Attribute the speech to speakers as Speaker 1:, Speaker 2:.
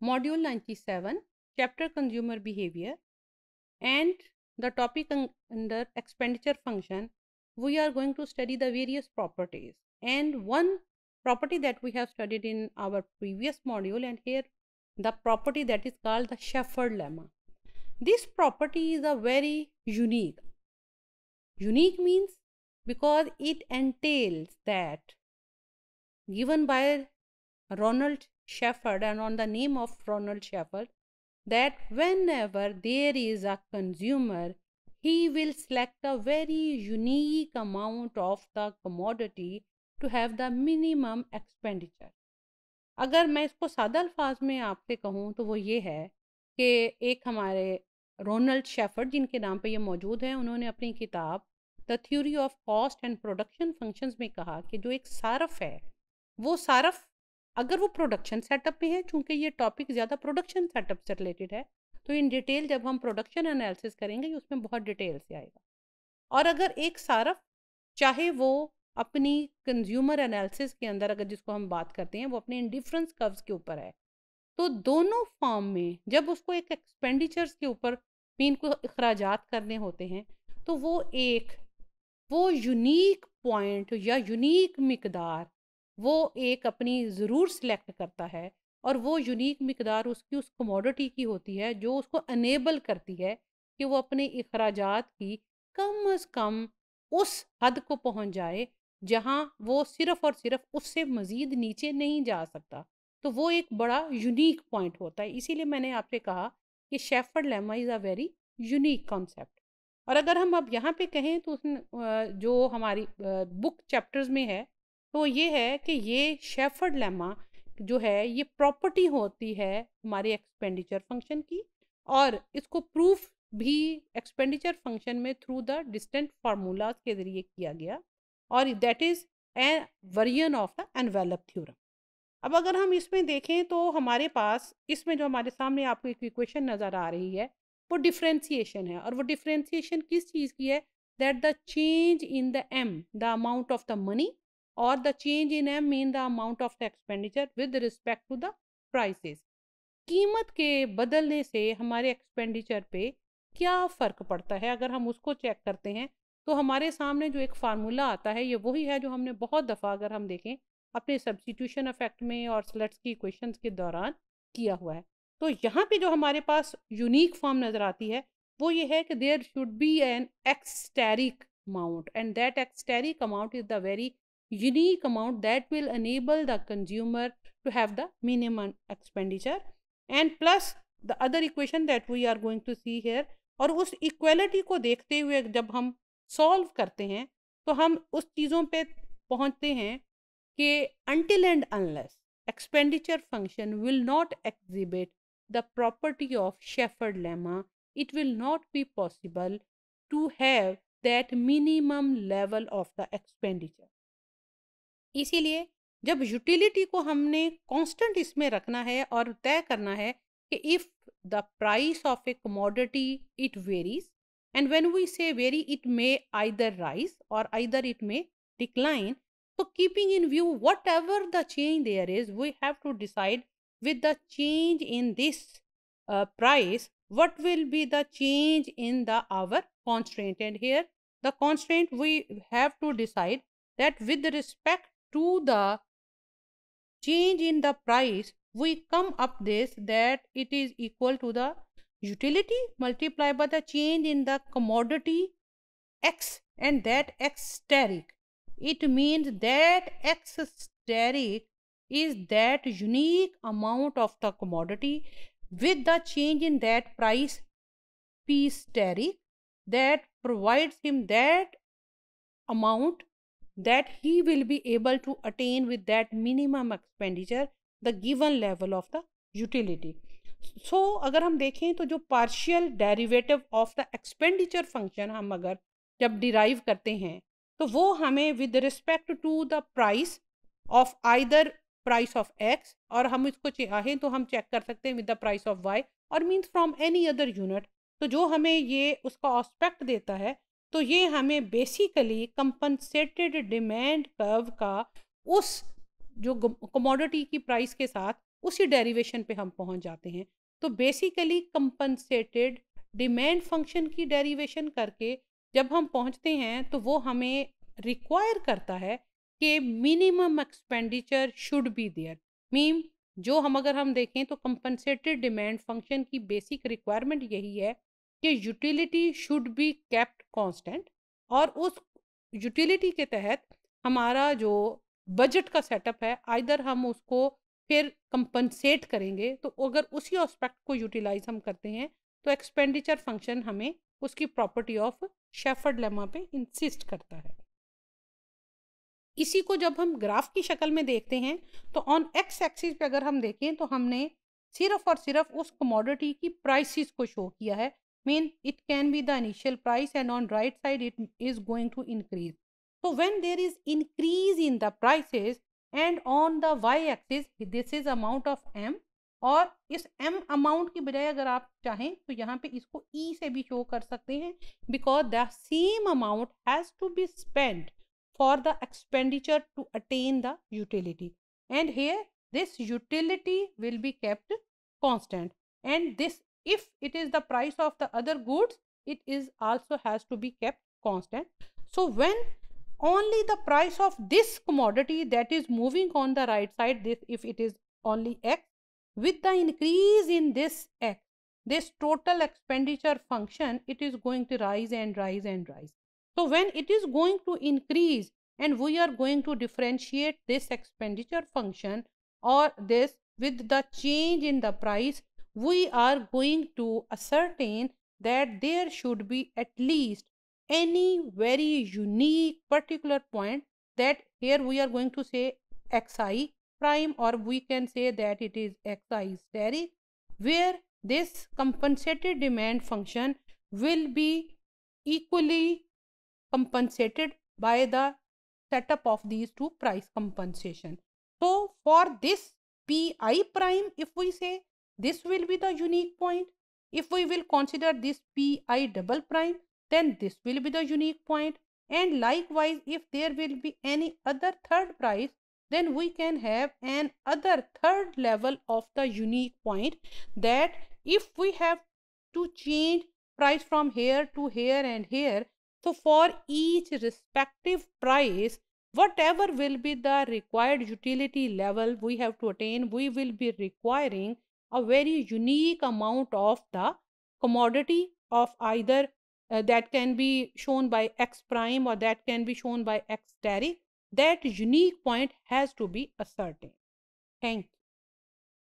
Speaker 1: Module 97, Chapter Consumer Behavior, and the topic under expenditure function, we are going to study the various properties. And one property that we have studied in our previous module, and here the property that is called the Shepherd lemma. This property is a very unique. Unique means because it entails that given by Ronald Shepherd and on the name of Ronald Shepherd that whenever there is a consumer, he will select a very unique amount of the commodity to have the minimum expenditure. अगर मैं इसको सादा अल्फाज में आपसे कहूँ तो वो ये है कि एक हमारे रोनल्ड शेफर्ड जिनके नाम पे ये मौजूद हैं उन्होंने अपनी किताब the theory of cost and production functions में कहा कि जो एक सारफ है वो सारफ अगर वो प्रोडक्शन सेटअप में है चूंकि ये टॉपिक ज़्यादा प्रोडक्शन सेटअप से रिलेटेड है तो इन डिटेल जब हम प्रोडक्शन एनालिसिस करेंगे उसमें बहुत डिटेल से आएगा और अगर एक सारफ चाहे वो अपनी कंज्यूमर एनालिसिस के अंदर अगर जिसको हम बात करते हैं वो अपने इंडिफरेंस कर्व्स के ऊपर है तो दोनों फॉर्म में जब उसको एक एक्सपेंडिचर्स के ऊपर मीन को अखराज करने होते हैं तो वो एक वो यूनिक पॉइंट या यूनिक मकदार वो एक अपनी ज़रूर सिलेक्ट करता है और वो यूनिक मकदार उसकी उस कमोडिटी की होती है जो उसको अनेबल करती है कि वो अपने अखराज की कम अज़ कम उस हद को पहुंच जाए जहां वो सिर्फ़ और सिर्फ उससे मज़ीद नीचे नहीं जा सकता तो वो एक बड़ा यूनिक पॉइंट होता है इसीलिए मैंने आपसे कहा कि Shephard lemma is a very unique concept और अगर हम अब यहाँ पे कहें तो उस जो हमारी बुक चैप्टर्स में है तो वो ये है कि ये शेफर्ड लेमा जो है ये प्रॉपर्टी होती है हमारे एक्सपेंडिचर फंक्शन की और इसको प्रूफ भी एक्सपेंडिचर फंक्शन में थ्रू द डिस्टेंट फार्मूलाज के ज़रिए किया गया और that is a version of the envelope theorem अब अगर हम इसमें देखें तो हमारे पास इसमें जो हमारे सामने आपको एक इक्वेशन नज़र आ रही है वो डिफ्रेंसीशन है और वो डिफ्रेंसीशन किस चीज़ की है that the change in the M the amount of the money or the change in m mean the amount of the expenditure with respect to the prices कीमत के बदलने से हमारे एक्सपेंडिचर पे क्या फ़र्क पड़ता है अगर हम उसको चेक करते हैं तो हमारे सामने जो एक फार्मूला आता है ये वही है जो हमने बहुत दफ़ा अगर हम देखें अपने सब्सटीट्यूशन अफेक्ट में और स्लट्स की क्वेश्चन के दौरान किया हुआ है तो यहाँ पे जो हमारे पास यूनिक फॉर्म नज़र आती है वो ये है कि there should be an exoteric amount and that exoteric amount is the very unique amount that will enable the consumer to have the minimum expenditure and plus the other equation that we are going to see here और उस equality को देखते हुए जब हम solve करते हैं तो हम उस चीज़ों पे पहुंचते हैं कि until and unless expenditure function will not exhibit the property of Shepherd lemma, it will not be possible to have that minimum level of the expenditure. इसीलिए जब यूटिलिटी को हमने कांस्टेंट इसमें रखना है और तय करना है कि if the price of a commodity it varies and when we say vary it may either rise or either it may decline तो keeping in view whatever the change there is we have to decide with the change in this price what will be the change in the our constant and here the constant we have to decide that with respect to the change in the price we come up this that it is equal to the utility multiplied by the change in the commodity x and that x steric it means that x steric is that unique amount of the commodity with the change in that price p steric that provides him that amount that he will be able to attain with that minimum expenditure the given level of the utility. So अगर हम देखें तो जो partial derivative of the expenditure function हम अगर जब derive करते हैं तो वो हमें with respect to the price of either price of x और हम इसको चाहें तो हम check कर सकते हैं with the price of y और means from any other unit तो जो हमें ये उसका ऑस्पेक्ट देता है तो ये हमें बेसिकली कंपनसेटेड डिमांड कर्व का उस जो कमोडिटी की प्राइस के साथ उसी डेरिवेशन पे हम पहुंच जाते हैं तो बेसिकली कंपनसेटेड डिमांड फंक्शन की डेरिवेशन करके जब हम पहुंचते हैं तो वो हमें रिक्वायर करता है कि minimum expenditure should be there मीम जो हम अगर हम देखें तो कंपनसेटेड डिमांड फंक्शन की बेसिक रिक्वायरमेंट यही है कि utility should be kept constant और उस यूटिलिटी के तहत हमारा जो बजट का सेटअप है आइधर हम उसको फिर कंपनसेट करेंगे तो अगर उसी ऑस्पेक्ट को यूटिलाइज हम करते हैं तो एक्सपेंडिचर फंक्शन हमें उसकी प्रॉपर्टी ऑफ शेफर्ड लेमा पे इंसिस्ट करता है इसी को जब हम ग्राफ की शक्ल में देखते हैं तो ऑन एक्स एक्सिस पे अगर हम देखें तो हमने सिर्फ और सिर्फ उस कमोडिटी की प्राइसिस को शो किया है mean it can be the initial price and on right side it is going to increase so when there is increase in the prices and on the y axis this is amount of m और इस m amount की बजाय अगर आप चाहें तो यहाँ पे इसको e से भी शो कर सकते हैं because the same amount has to be spend for the expenditure to attain the utility and here this utility will be kept constant and this if it is the price of the other goods it is also has to be kept constant so when only the price of this commodity that is moving on the right side this if it is only x with the increase in this x this total expenditure function it is going to rise and rise and rise so when it is going to increase and we are going to differentiate this expenditure function or this with the change in the price we are going to ascertain that there should be at least any very unique particular point that here we are going to say xi prime or we can say that it is xi steric where this compensated demand function will be equally compensated by the setup of these two price compensation. So, for this pi prime if we say this will be the unique point. If we will consider this pi double prime, then this will be the unique point. And likewise, if there will be any other third price, then we can have an other third level of the unique point that if we have to change price from here to here and here, so for each respective price, whatever will be the required utility level we have to attain, we will be requiring a very unique amount of the commodity of either uh, that can be shown by x prime or that can be shown by x dash that unique point has to be ascertained thank you